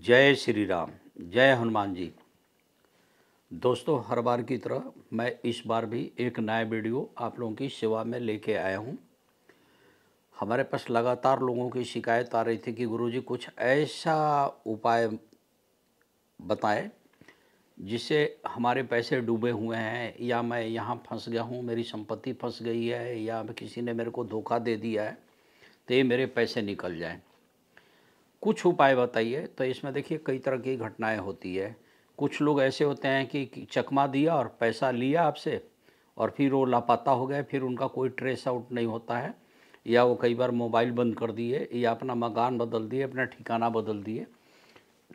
जय श्री राम जय हनुमान जी दोस्तों हर बार की तरह मैं इस बार भी एक नया वीडियो आप लोगों की सेवा में लेके आया हूँ हमारे पास लगातार लोगों की शिकायत आ रही थी कि गुरुजी कुछ ऐसा उपाय बताएं जिससे हमारे पैसे डूबे हुए हैं या मैं यहाँ फंस गया हूँ मेरी संपत्ति फंस गई है या किसी ने मेरे को धोखा दे दिया है तो ये मेरे पैसे निकल जाएँ कुछ उपाय बताइए तो इसमें देखिए कई तरह की घटनाएं होती है कुछ लोग ऐसे होते हैं कि चकमा दिया और पैसा लिया आपसे और फिर वो लापता हो गए फिर उनका कोई ट्रेस आउट नहीं होता है या वो कई बार मोबाइल बंद कर दिए या अपना मकान बदल दिए अपना ठिकाना बदल दिए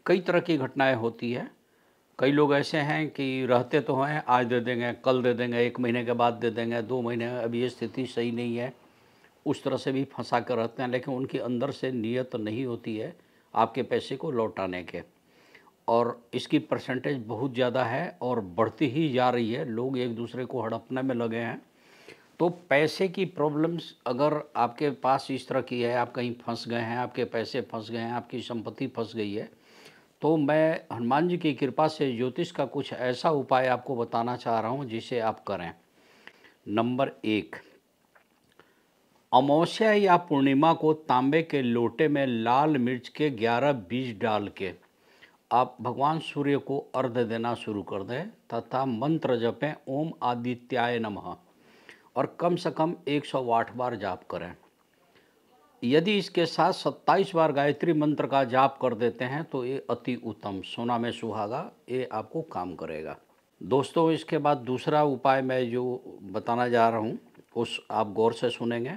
कई तरह की घटनाएं होती है कई लोग ऐसे हैं कि रहते तो हैं आज दे देंगे कल दे देंगे एक महीने के बाद दे देंगे दो महीने अभी ये स्थिति सही नहीं है उस तरह से भी फंसा कर रहते हैं लेकिन उनकी अंदर से नीयत नहीं होती है आपके पैसे को लौटाने के और इसकी परसेंटेज बहुत ज़्यादा है और बढ़ती ही जा रही है लोग एक दूसरे को हड़पने में लगे हैं तो पैसे की प्रॉब्लम्स अगर आपके पास इस तरह की है आप कहीं फंस गए हैं आपके पैसे फंस गए हैं आपकी संपत्ति फंस गई है तो मैं हनुमान जी की कृपा से ज्योतिष का कुछ ऐसा उपाय आपको बताना चाह रहा हूँ जिसे आप करें नंबर एक अमावस्या या पूर्णिमा को तांबे के लोटे में लाल मिर्च के 11 बीज डाल के आप भगवान सूर्य को अर्ध देना शुरू कर दें तथा मंत्र जपें ओम आदित्याय नमः और कम से कम 108 बार जाप करें यदि इसके साथ 27 बार गायत्री मंत्र का जाप कर देते हैं तो ये अति उत्तम सोना में सुहागा ये आपको काम करेगा दोस्तों इसके बाद दूसरा उपाय मैं जो बताना जा रहा हूँ उस आप गौर से सुनेंगे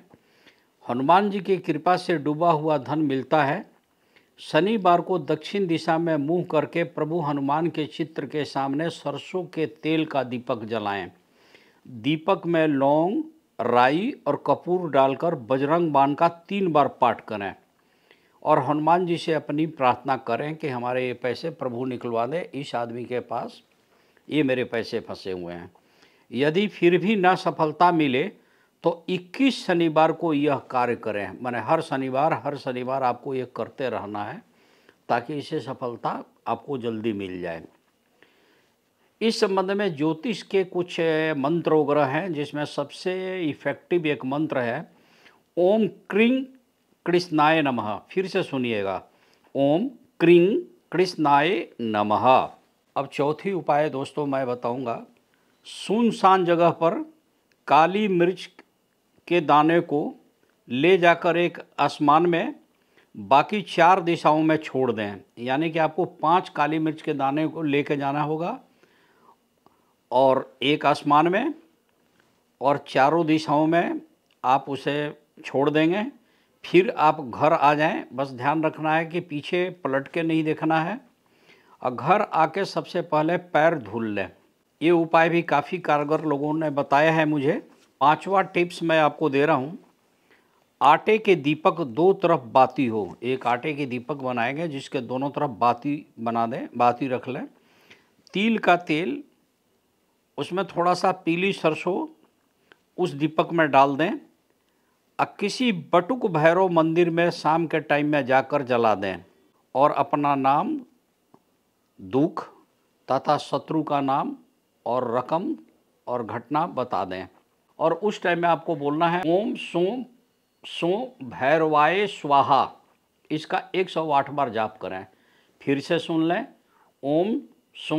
हनुमान जी की कृपा से डूबा हुआ धन मिलता है शनिवार को दक्षिण दिशा में मुंह करके प्रभु हनुमान के चित्र के सामने सरसों के तेल का दीपक जलाएं दीपक में लौंग राई और कपूर डालकर बजरंग बाण का तीन बार पाठ करें और हनुमान जी से अपनी प्रार्थना करें कि हमारे ये पैसे प्रभु निकलवा दें इस आदमी के पास ये मेरे पैसे फंसे हुए हैं यदि फिर भी ना सफलता मिले तो 21 शनिवार को यह कार्य करें मैंने हर शनिवार हर शनिवार आपको ये करते रहना है ताकि इसे सफलता आपको जल्दी मिल जाए इस संबंध में ज्योतिष के कुछ मंत्र वगैरह हैं जिसमें सबसे इफ़ेक्टिव एक मंत्र है ओम क्रिंग कृष्णाय नमः फिर से सुनिएगा ओम क्रिंग कृष्णाय नमः अब चौथी उपाय दोस्तों मैं बताऊंगा सुनसान जगह पर काली मिर्च के दाने को ले जाकर एक आसमान में बाकी चार दिशाओं में छोड़ दें यानी कि आपको पांच काली मिर्च के दाने को कर जाना होगा और एक आसमान में और चारों दिशाओं में आप उसे छोड़ देंगे फिर आप घर आ जाएं बस ध्यान रखना है कि पीछे पलट के नहीं देखना है और घर आके सबसे पहले पैर धुल लें ये उपाय भी काफ़ी कारगर लोगों ने बताया है मुझे पांचवा टिप्स मैं आपको दे रहा हूँ आटे के दीपक दो तरफ बाती हो एक आटे के दीपक बनाएंगे जिसके दोनों तरफ बाती बना दें बाती रख लें तिल का तेल उसमें थोड़ा सा पीली सरसों उस दीपक में डाल दें और किसी बटुक भैरव मंदिर में शाम के टाइम में जाकर जला दें और अपना नाम दुख तथा शत्रु का नाम और रकम और घटना बता दें और उस टाइम में आपको बोलना है ओम सोम सो भैरवाय स्वाहा इसका एक सौ आठ बार जाप करें फिर से सुन लें ओम सो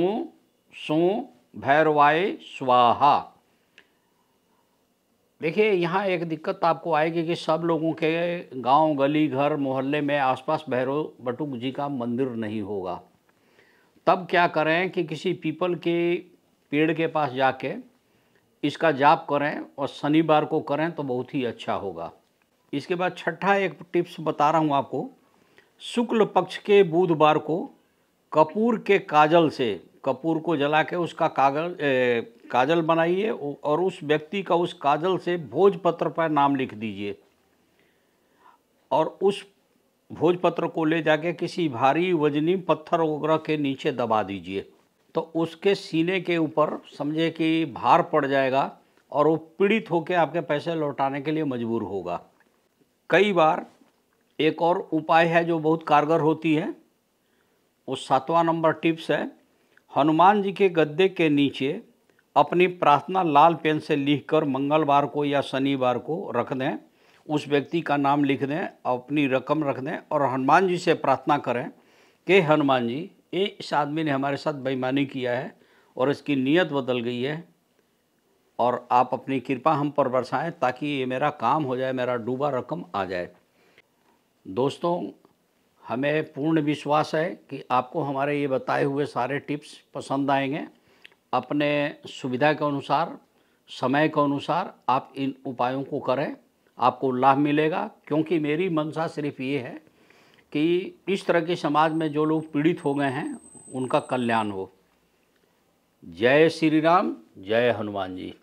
सो भैरवाय स्वाहा देखिए यहाँ एक दिक्कत आपको आएगी कि सब लोगों के गांव गली घर मोहल्ले में आसपास भैरव बटुक जी का मंदिर नहीं होगा तब क्या करें कि किसी पीपल के पेड़ के पास जाके इसका जाप करें और शनिवार को करें तो बहुत ही अच्छा होगा इसके बाद छठा एक टिप्स बता रहा हूँ आपको शुक्ल पक्ष के बुधवार को कपूर के काजल से कपूर को जला के उसका कागल ए, काजल बनाइए और उस व्यक्ति का उस काजल से भोजपत्र पर नाम लिख दीजिए और उस भोजपत्र को ले जाके किसी भारी वजनी पत्थर वगैरह के नीचे दबा दीजिए तो उसके सीने के ऊपर समझे कि भार पड़ जाएगा और वो पीड़ित होकर आपके पैसे लौटाने के लिए मजबूर होगा कई बार एक और उपाय है जो बहुत कारगर होती है वो सातवां नंबर टिप्स है हनुमान जी के गद्दे के नीचे अपनी प्रार्थना लाल पेन से लिखकर मंगलवार को या शनिवार को रख दें उस व्यक्ति का नाम लिख दें अपनी रकम रख दें और हनुमान जी से प्रार्थना करें कि हनुमान जी ये इस आदमी ने हमारे साथ बेईमानी किया है और इसकी नीयत बदल गई है और आप अपनी कृपा हम पर बरसाएं ताकि ये मेरा काम हो जाए मेरा डूबा रकम आ जाए दोस्तों हमें पूर्ण विश्वास है कि आपको हमारे ये बताए हुए सारे टिप्स पसंद आएंगे अपने सुविधा के अनुसार समय के अनुसार आप इन उपायों को करें आपको लाभ मिलेगा क्योंकि मेरी मंशा सिर्फ ये है कि इस तरह के समाज में जो लोग पीड़ित हो गए हैं उनका कल्याण हो जय श्री राम जय हनुमान जी